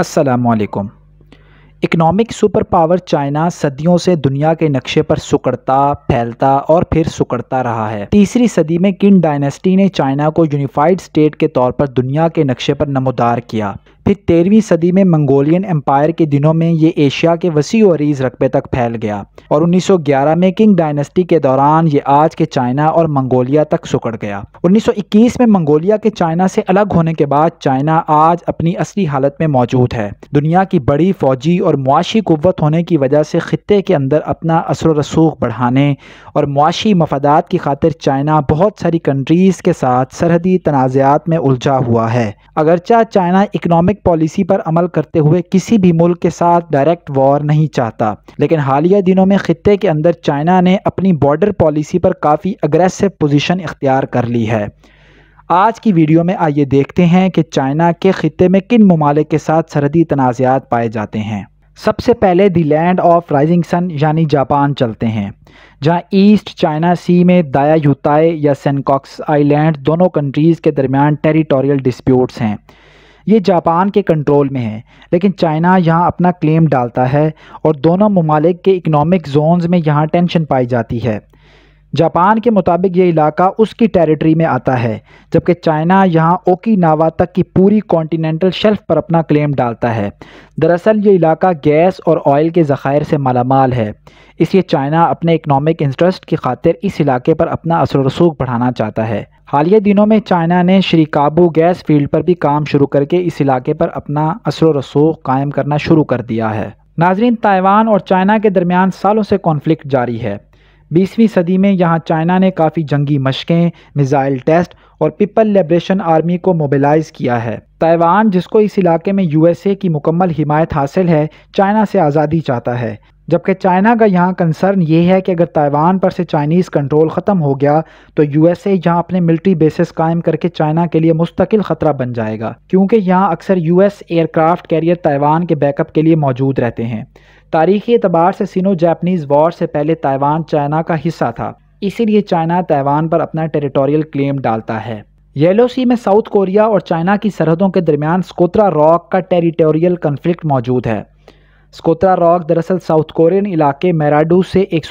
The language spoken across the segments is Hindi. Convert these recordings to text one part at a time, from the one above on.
असलकम इकनॉमिक सुपर पावर चाइना सदियों से दुनिया के नक्शे पर सुकड़ता फैलता और फिर सुकड़ता रहा है तीसरी सदी में किन डायनेस्टी ने चाइना को यूनिफाइड स्टेट के तौर पर दुनिया के नक्शे पर नमोदार किया फिर तेरहवीं सदी में मंगोलियन एम्पायर के दिनों में ये एशिया के वसी अरीज रकबे तक फैल गया और 1911 में किंग डायनेस्टी के दौरान ये आज के चाइना और मंगोलिया तक सुकड़ गया 1921 में मंगोलिया के चाइना से अलग होने के बाद चाइना आज अपनी असली हालत में मौजूद है दुनिया की बड़ी फौजी और मुआशी कुत होने की वजह से खत्े के अंदर अपना असर रसूख बढ़ाने और मुआशी मफादात की खातिर चाइना बहुत सारी कंट्रीज़ के साथ सरहदी तनाज़ात में उलझा हुआ है अगरचा चाइना इकनॉमिक इकोनॉमिक पॉलिसी पर अमल करते हुए किसी भी मुल्क के साथ डायरेक्ट वॉर नहीं चाहता लेकिन हालिया दिनों में खत्े के अंदर चाइना ने अपनी बॉर्डर पॉलिसी पर काफ़ी अग्रेसिव पोजिशन इख्तियार कर ली है आज की वीडियो में आइए देखते हैं कि चाइना के खत्े में किन ममालिक के साथ सरहदी तनाज़ात पाए जाते हैं सबसे पहले the land of rising sun यानी जापान चलते हैं जहां ईस्ट चाइना सी में दाया यूताए या सेनकॉक्स आइलैंड दोनों कंट्रीज़ के दरमियान टेरिटोरियल डिस्प्यूट्स हैं ये जापान के कंट्रोल में है लेकिन चाइना यहाँ अपना क्लेम डालता है और दोनों ममालिक के इकनॉमिक जोन्स में यहाँ टेंशन पाई जाती है जापान के मुताबिक ये इलाका उसकी टेरिटरी में आता है जबकि चाइना यहाँ नावा तक की पूरी कॉन्टीनेंटल शेल्फ पर अपना क्लेम डालता है दरअसल ये इलाका गैस और ऑयल के ज़ख़ायर से मालामाल है इसलिए चाइना अपने इकनॉमिक इंटरेस्ट की खातिर इस इलाके पर अपना असर रसूख बढ़ाना चाहता है हालिया दिनों में चाइना ने श्रीकाबू गैस फील्ड पर भी काम शुरू करके इस इलाके पर अपना असर रसूख कायम करना शुरू कर दिया है नाजरीन ताइवान और चाइना के दरमियान सालों से कॉन्फ्लिक्ट जारी है बीसवीं सदी में यहाँ चाइना ने काफ़ी जंगी मशकें मिज़ाइल टेस्ट और पीपल लिब्रेशन आर्मी को मोबिलाइज़ किया है ताइवान जिसको इस इलाके में यूएसए की मुकम्मल हिमायत हासिल है चाइना से आज़ादी चाहता है जबकि चाइना का यहाँ कंसर्न ये है कि अगर ताइवान पर से चाइनीज़ कंट्रोल ख़त्म हो गया तो यूएसए यहाँ अपने मिलिट्री बेसिस कायम करके चाइना के लिए मुस्तकिल ख़तरा बन जाएगा क्योंकि यहाँ अक्सर यूएस एयरक्राफ्ट कैरियर ताइवान के बैकअप के लिए मौजूद रहते हैं तारीखी एतबार से सिनो जैपनीज वॉर से पहले ताइवान चाइना का हिस्सा था इसीलिए चाइना ताइवान पर अपना टेरिटोरियल क्लेम डालता है येलो सी में साउथ कोरिया और चाइना की सरहदों के दरमियान स्कोत्रा रॉक का टेरिटोरियल कन्फ्लिक्ट मौजूद है स्कोत्रा रॉक दरअसल साउथ कोरियन इलाके मैराडू से एक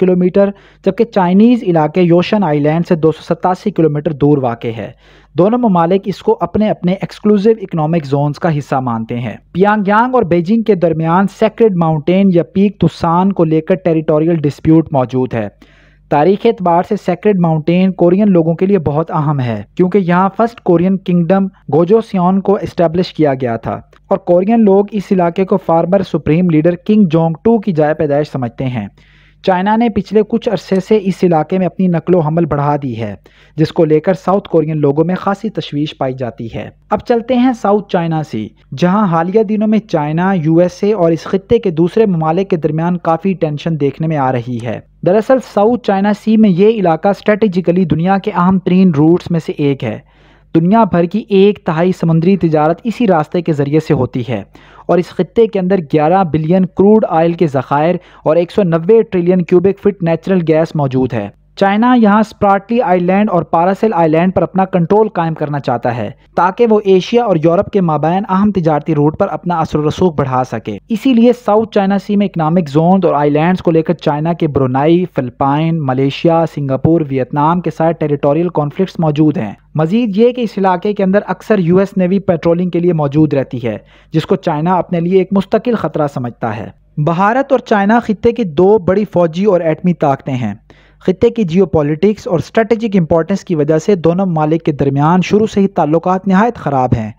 किलोमीटर जबकि चाइनीज़ इलाके योशन आइलैंड से दो किलोमीटर दूर वाक़ है दोनों ममालिक इसको अपने अपने एक्सक्लूसिव इकोनॉमिक जोन्स का हिस्सा मानते हैं पियांगयांग और बेजिंग के दरमियान सेक्रेड माउंटेन या पीक तुसान को लेकर टेरिटोरियल डिस्प्यूट मौजूद है तारीख एतबार से सेक्रेड माउंटेन कोरियन लोगों के लिए बहुत अहम है क्योंकि यहाँ फर्स्ट कोरियन किंगडम गोजोसियन को इस्टेब्लिश किया गया था और कोरियन लोग इस इलाके को former supreme leader Kim Jong टू की जाय पैदाइश समझते हैं चाइना ने पिछले कुछ अरसे से इस इलाके में अपनी नकलो हमल बढ़ा दी है जिसको लेकर साउथ कोरियन लोगों में खासी तशवीश पाई जाती है अब चलते हैं साउथ चाइना से जहां हालिया दिनों में चाइना यूएसए और इस खत्े के दूसरे ममालिक के दरमियान काफ़ी टेंशन देखने में आ रही है दरअसल साउथ चाइना सी में ये इलाका स्ट्रेटेजिकली दुनिया के अहम तरीन रूट्स में से एक है दुनिया भर की एक तहाई समुद्री तजारत इसी रास्ते के ज़रिए से होती है और इस खत्े के अंदर 11 बिलियन क्रूड आयल के ज़ख़ायर और 190 trillion cubic feet natural gas मौजूद है चाइना यहाँ स्प्राटली आइलैंड और पारासेल आइलैंड पर अपना कंट्रोल कायम करना चाहता है ताकि वो एशिया और यूरोप के माबैन अहम तजारती रूट पर अपना असर रसूख बढ़ा सके इसीलिए साउथ चाइना सी में इकनॉमिक जोन और आइलैंड्स को लेकर चाइना के Brunei Philippine Malaysia Singapore Vietnam के साथ टेरिटोरियल कॉन्फ्लिक्ट मौजूद हैं मजीद ये कि इस इलाके के अंदर अक्सर यूएस नेवी पेट्रोलिंग के लिए मौजूद रहती है जिसको चाइना अपने लिए एक मुस्तकिल खतरा समझता है भारत और चाइना खत्े की दो बड़ी फौजी और एटमी ताकतें हैं ख़त्े की जियो पॉलिटिक्स और स्ट्रेटजिक इंपॉर्टेंस की वजह से दोनों ममालिक के दरमियान शुरू से ही ताल्लुक नहायत ख़राब हैं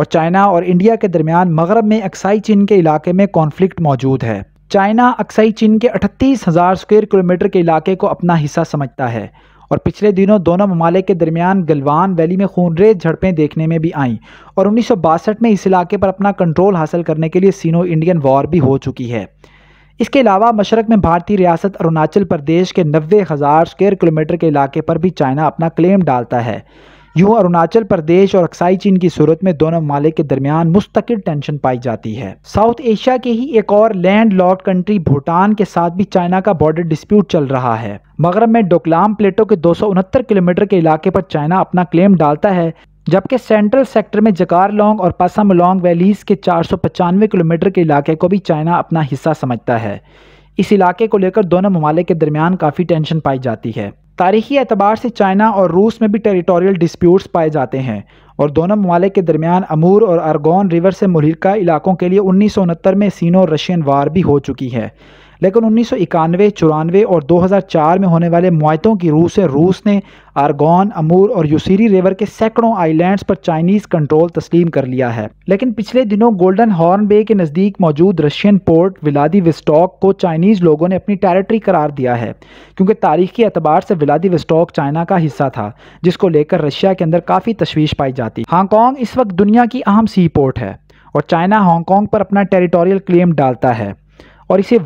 और चाइना और इंडिया के दरमियान मगरब में अक्साई चीन के इलाके में कॉन्फ्लिक्ट मौजूद है चाइना अक्साई चीन के अठतीस हज़ार स्क्वेयर किलोमीटर के इलाके को अपना हिस्सा समझता है और पिछले दिनों दोनों ममालिक के दरमियान गलवान वैली में खूनरेज झड़पें देखने में भी आईं और उन्नीस में इस इलाके पर अपना कंट्रोल हासिल करने के लिए सीनो इंडियन वॉर भी हो चुकी है इसके अलावा मशरक में भारतीय रियासत अरुणाचल प्रदेश के नब्बे हज़ार स्क्वेयर किलोमीटर के इलाके पर भी चाइना अपना क्लेम डालता है यूँ अरुणाचल प्रदेश और अक्साई चीन की सूरत में दोनों ममालिक के दरमियान मुस्तकिल टेंशन पाई जाती है साउथ एशिया के ही एक और लैंड लॉर्ड कंट्री भूटान के साथ भी चाइना का बॉर्डर डिस्प्यूट चल रहा है मगरब में डोकलाम प्लेटो के दो किलोमीटर के इलाके पर चाइना अपना क्लेम डालता है जबकि सेंट्रल सेक्टर में जकार लॉन्ग और पसम लॉन्ग वैलीज़ के चार सौ पचानवे किलोमीटर के इलाके को भी चाइना अपना हिस्सा समझता है इस इलाके को लेकर दोनों ममालिक के दरमियान काफ़ी टेंशन पाई जाती है तारीखी एतबार से चाइना और रूस में भी टेरिटोरियल डिस्प्यूट्स पाए जाते हैं और दोनों ममालिक के दरमियान अमूर और अरगोन रिवर से मुहिका इलाकों के लिए उन्नीस सौ उनहत्तर में सीनो रशियन वार भी हो चुकी है लेकिन उन्नीस सौ इक्यानवे चौरानवे और 2004 में होने वाले मुआतों की रूह से रूस ने आर्गोन अमूर और यूसीरी रिवर के सैकड़ों आइलैंड्स पर चाइनीज़ कंट्रोल तस्लीम कर लिया है लेकिन पिछले दिनों गोल्डन हॉर्न बे के नज़दीक मौजूद रशियन पोर्ट विलादी विस्टॉक को चाइनीज़ लोगों ने अपनी टेरिटरी करार दिया है क्योंकि तारीखी एतबार से विलादी विस्टॉक चाइना का हिस्सा था जिसको लेकर रशिया के अंदर काफ़ी तशवीश पाई जाती हांगकॉन्ग इस वक्त दुनिया की अहम सी पोर्ट है और चाइना हांगकॉन्ग पर अपना टेरिटोरियल क्लेम डालता है और इसे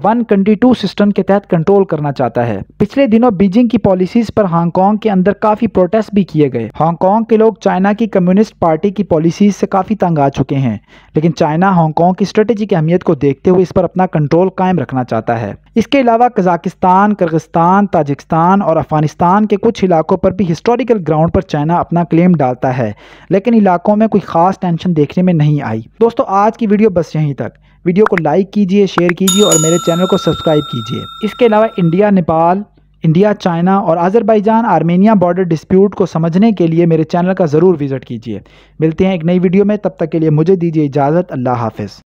टू सिस्टम के तहत कंट्रोल करना चाहता है पिछले दिनों बीजिंग की पॉलिसीज पर हांगकांग के अंदर काफी प्रोटेस्ट भी किए गए हांगकांग के लोग चाइना की कम्युनिस्ट पार्टी की पॉलिसीज से काफी तंग आ चुके हैं लेकिन चाइना हांगकांग की स्ट्रेटेजी की अहमियत को देखते हुए इस पर अपना कंट्रोल कायम रखना चाहता है इसके अलावा कजाकिस्तान कर्गिस्तान ताजिकिस्तान और अफगानिस्तान के कुछ इलाकों पर भी हिस्टोरिकल ग्राउंड पर चाइना अपना क्लेम डालता है लेकिन इलाकों में कोई खास टेंशन देखने में नहीं आई दोस्तों आज की वीडियो बस यहीं तक वीडियो को लाइक कीजिए शेयर कीजिए और मेरे चैनल को सब्सक्राइब कीजिए इसके अलावा इंडिया नेपाल इंडिया चाइना और आज़रबाईजान आर्मेनिया बॉर्डर डिस्प्यूट को समझने के लिए मेरे चैनल का ज़रूर विज़िट कीजिए मिलते हैं एक नई वीडियो में तब तक के लिए मुझे दीजिए इजाज़त अल्लाह हाफिज़